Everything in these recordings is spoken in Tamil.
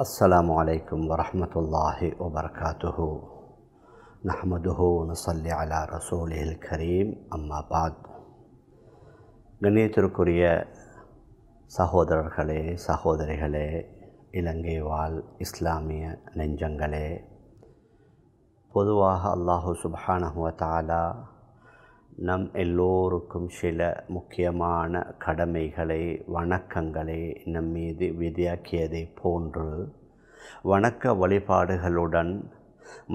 السلام عليكم ورحمة الله وبركاته نحمده ونصلي على رسوله الكريم أما بعد கணியத்திற்குரிய சகோதரர்களே சகோதரிகளே இலங்கை வாழ் இஸ்லாமிய நெஞ்சங்களே பொதுவாக அல்லாஹு சுபானஹுவ தாலா நம் எல்லோருக்கும் சில முக்கியமான கடமைகளை வணக்கங்களை நம் மீது விதியாக்கியதை போன்று வணக்க வழிபாடுகளுடன்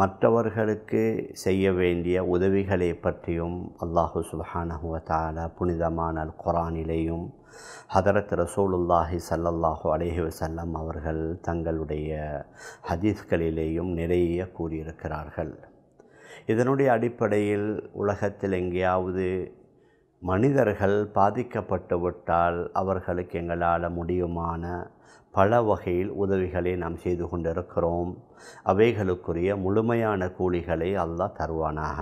மற்றவர்களுக்கு செய்ய வேண்டிய உதவிகளை பற்றியும் அல்லாஹு சுபஹானஹுவத்தால புனிதமான குரானிலேயும் ஹதரத் ரசூலுல்லாஹி சல்லல்லாஹு அலேஹி வசல்லம் அவர்கள் தங்களுடைய ஹதீஸ்களிலேயும் நிறைய கூறியிருக்கிறார்கள் இதனுடைய அடிப்படையில் உலகத்தில் எங்கேயாவது மனிதர்கள் பாதிக்கப்பட்டுவிட்டால் அவர்களுக்கு எங்களால் முடியுமான பல வகையில் உதவிகளை நாம் செய்து கொண்டிருக்கிறோம் அவைகளுக்குரிய முழுமையான கூலிகளை அல்லாஹ் தருவானாக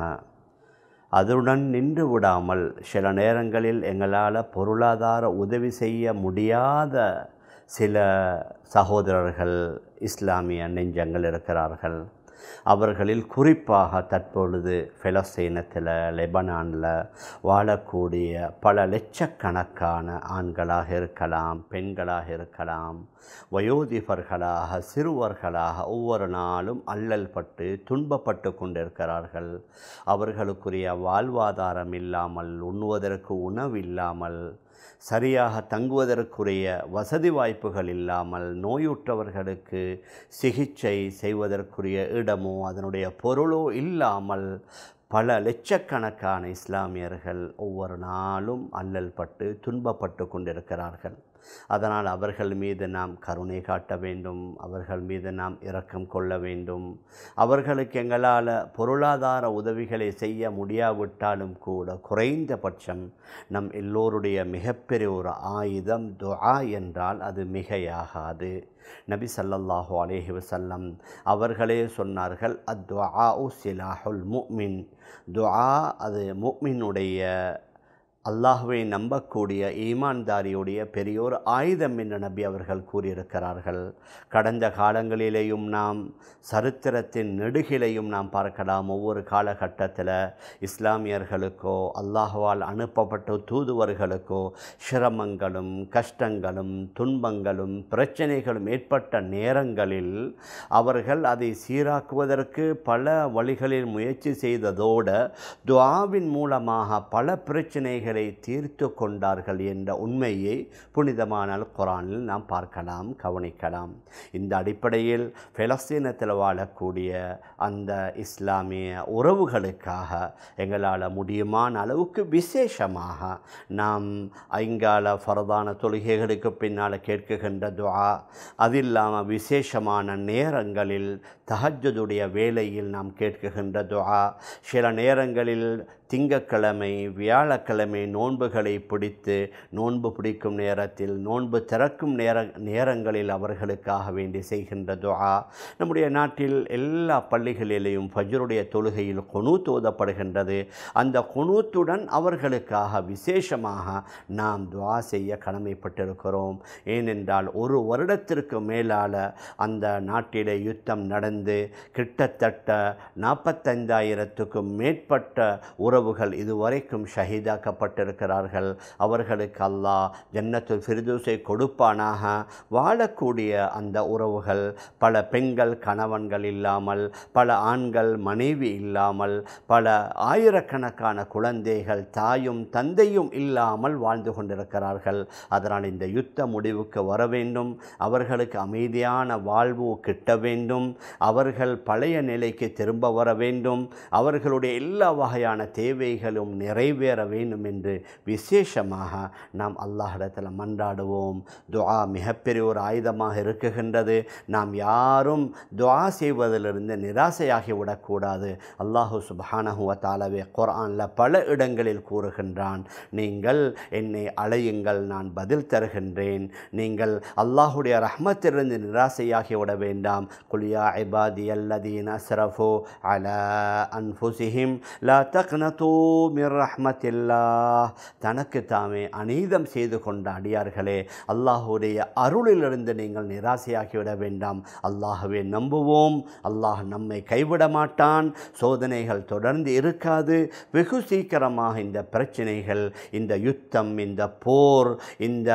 அதுடன் நின்று விடாமல் சில நேரங்களில் எங்களால் பொருளாதார உதவி செய்ய முடியாத சில சகோதரர்கள் இஸ்லாமிய நெஞ்சங்கள் இருக்கிறார்கள் அவர்களில் குறிப்பாக தற்பொழுது ஃபெலஸ்தீனத்தில் லெபனானில் வாழக்கூடிய பல லட்சக்கணக்கான ஆண்களாக இருக்கலாம் பெண்களாக இருக்கலாம் வயோதிபர்களாக சிறுவர்களாக ஒவ்வொரு நாளும் அல்லல் பட்டு துன்பப்பட்டு கொண்டிருக்கிறார்கள் அவர்களுக்குரிய வாழ்வாதாரம் இல்லாமல் உண்ணுவதற்கு உணவில்லாமல் சரியாக தங்குவதற்குரிய வசதி வாய்ப்புகள் இல்லாமல் நோயுற்றவர்களுக்கு சிகிச்சை செய்வதற்குரிய இடம் இடமோ அதனுடைய பொருளோ இல்லாமல் பல லட்சக்கணக்கான இஸ்லாமியர்கள் ஒவ்வொரு நாளும் அல்லல் பட்டு துன்பப்பட்டு கொண்டிருக்கிறார்கள் அதனால் அவர்கள் மீது நாம் கருணை காட்ட வேண்டும் அவர்கள் மீது நாம் இரக்கம் கொள்ள வேண்டும் அவர்களுக்கு எங்களால் பொருளாதார உதவிகளை செய்ய முடியாவிட்டாலும் கூட குறைந்தபட்சம் நம் எல்லோருடைய மிகப்பெரிய ஒரு ஆயுதம் துஆ என்றால் அது மிகையாகாது நபி சல்லல்லாஹு அலேஹி வசல்லம் அவர்களே சொன்னார்கள் அத்வா உ சிலாஹுல் முக்மின் துஆ அது முக்மினுடைய அல்லாஹுவை நம்பக்கூடிய ஈமான்தாரியுடைய பெரியோர் ஆயுதம் என்று நபி அவர்கள் கூறியிருக்கிறார்கள் கடந்த காலங்களிலேயும் நாம் சரித்திரத்தின் நெடுகிலையும் நாம் பார்க்கலாம் ஒவ்வொரு காலகட்டத்தில் இஸ்லாமியர்களுக்கோ அல்லாஹுவால் அனுப்பப்பட்ட தூதுவர்களுக்கோ சிரமங்களும் கஷ்டங்களும் துன்பங்களும் பிரச்சனைகளும் ஏற்பட்ட நேரங்களில் அவர்கள் அதை சீராக்குவதற்கு பல வழிகளில் முயற்சி செய்ததோடு துவாவின் மூலமாக பல பிரச்சனைகள் பிரச்சனைகளை தீர்த்து கொண்டார்கள் என்ற உண்மையை புனிதமான குரானில் நாம் பார்க்கலாம் கவனிக்கலாம் இந்த அடிப்படையில் பலஸ்தீனத்தில் வாழக்கூடிய அந்த இஸ்லாமிய உறவுகளுக்காக எங்களால் முடியுமான அளவுக்கு விசேஷமாக நாம் ஐங்கால ஃபரதான தொழுகைகளுக்கு பின்னால் கேட்குகின்ற துவா அது இல்லாமல் விசேஷமான நேரங்களில் தஹஜதுடைய வேலையில் நாம் கேட்குகின்ற துவா சில நேரங்களில் திங்கக்கிழமை வியாழக்கிழமை நோன்புகளை பிடித்து நோன்பு பிடிக்கும் நேரத்தில் நோன்பு திறக்கும் நேர நேரங்களில் அவர்களுக்காக வேண்டி செய்கின்ற துஆ நம்முடைய நாட்டில் எல்லா பள்ளிகளிலேயும் ஃபஜ்ருடைய தொழுகையில் குனூத் ஓதப்படுகின்றது அந்த குனூத்துடன் அவர்களுக்காக விசேஷமாக நாம் துவா செய்ய கடமைப்பட்டிருக்கிறோம் ஏனென்றால் ஒரு வருடத்திற்கு மேலால் அந்த நாட்டிலே யுத்தம் நடந்து கிட்டத்தட்ட நாற்பத்தைந்தாயிரத்துக்கும் மேற்பட்ட உறவு உறவுகள் இதுவரைக்கும் ஷஹீதாக்கப்பட்டிருக்கிறார்கள் அவர்களுக்கு அல்லாஹ் ஜன்னத்து ஃபிரிதூஸை கொடுப்பானாக வாழக்கூடிய அந்த உறவுகள் பல பெண்கள் கணவன்கள் இல்லாமல் பல ஆண்கள் மனைவி இல்லாமல் பல ஆயிரக்கணக்கான குழந்தைகள் தாயும் தந்தையும் இல்லாமல் வாழ்ந்து கொண்டிருக்கிறார்கள் அதனால் இந்த யுத்த முடிவுக்கு வர வேண்டும் அவர்களுக்கு அமைதியான வாழ்வு கிட்ட வேண்டும் அவர்கள் பழைய நிலைக்கு திரும்ப வர வேண்டும் அவர்களுடைய எல்லா வகையான தேவை தேவைகளும் நிறைவேற வேண்டும் என்று விசேஷமாக நாம் அல்லாஹிடத்தில் மன்றாடுவோம் துவா மிகப்பெரிய ஒரு ஆயுதமாக இருக்குகின்றது நாம் யாரும் துவா செய்வதிலிருந்து நிராசையாகி விடக்கூடாது அல்லாஹு சுபானஹுவத்தாலவே குரானில் பல இடங்களில் கூறுகின்றான் நீங்கள் என்னை அழையுங்கள் நான் பதில் தருகின்றேன் நீங்கள் அல்லாஹுடைய ரஹ்மத்திலிருந்து நிராசையாகி விட வேண்டாம் குலியா இபாதி அல்லதீன் அஸ்ரஃபோ அல அன்புசிஹிம் லா தக்னத் தக்னத்தோ மிர் ரஹ்மத்தில்லா தனக்கு தாமே அநீதம் செய்து கொண்ட அடியார்களே அல்லாஹுடைய அருளிலிருந்து நீங்கள் நிராசையாகிவிட வேண்டாம் அல்லாஹுவே நம்புவோம் அல்லாஹ் நம்மை கைவிட மாட்டான் சோதனைகள் தொடர்ந்து இருக்காது வெகு சீக்கிரமாக இந்த பிரச்சனைகள் இந்த யுத்தம் இந்த போர் இந்த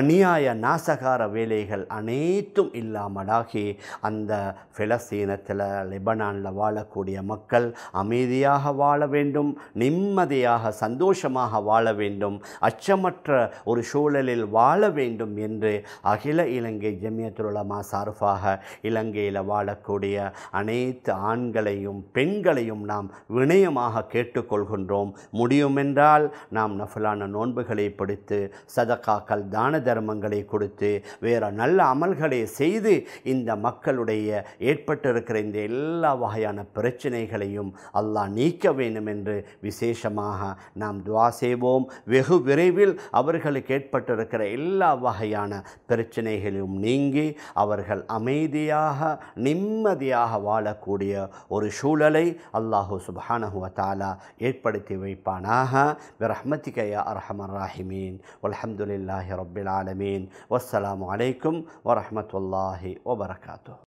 அநியாய நாசகார வேலைகள் அனைத்தும் இல்லாமலாகி அந்த பிலஸ்தீனத்தில் லெபனானில் வாழக்கூடிய மக்கள் அமைதியாக வாழ வேண்டும் நிம்மதியாக சந்தோஷமாக வாழ வேண்டும் அச்சமற்ற ஒரு சூழலில் வாழ வேண்டும் என்று அகில இலங்கை ஜமியத்துலமா சார்பாக இலங்கையில் வாழக்கூடிய அனைத்து ஆண்களையும் பெண்களையும் நாம் வினயமாக கேட்டுக்கொள்கின்றோம் முடியுமென்றால் நாம் நஃபலான நோன்புகளை பிடித்து சதக்காக்கள் தான தர்மங்களை கொடுத்து வேறு நல்ல அமல்களை செய்து இந்த மக்களுடைய ஏற்பட்டிருக்கிற இந்த எல்லா வகையான பிரச்சனைகளையும் அல்லாஹ் நீக்க வேண்டும் என்று விசேஷமாக நாம் துவா செய்வோம் வெகு விரைவில் அவர்களுக்கு ஏற்பட்டிருக்கிற எல்லா வகையான பிரச்சனைகளையும் நீங்கி அவர்கள் அமைதியாக நிம்மதியாக வாழக்கூடிய ஒரு சூழலை அல்லாஹூ சுபானஹுவத்தாலா ஏற்படுத்தி வைப்பானாக பிரஹ்மதிகயா அர்ஹமர் ராஹிமீன் அலமதுல்லாஹி ரபில் ஆலமீன் வசலாம் அலைக்கும் வரமத்துல்லாஹி வபரகாத்து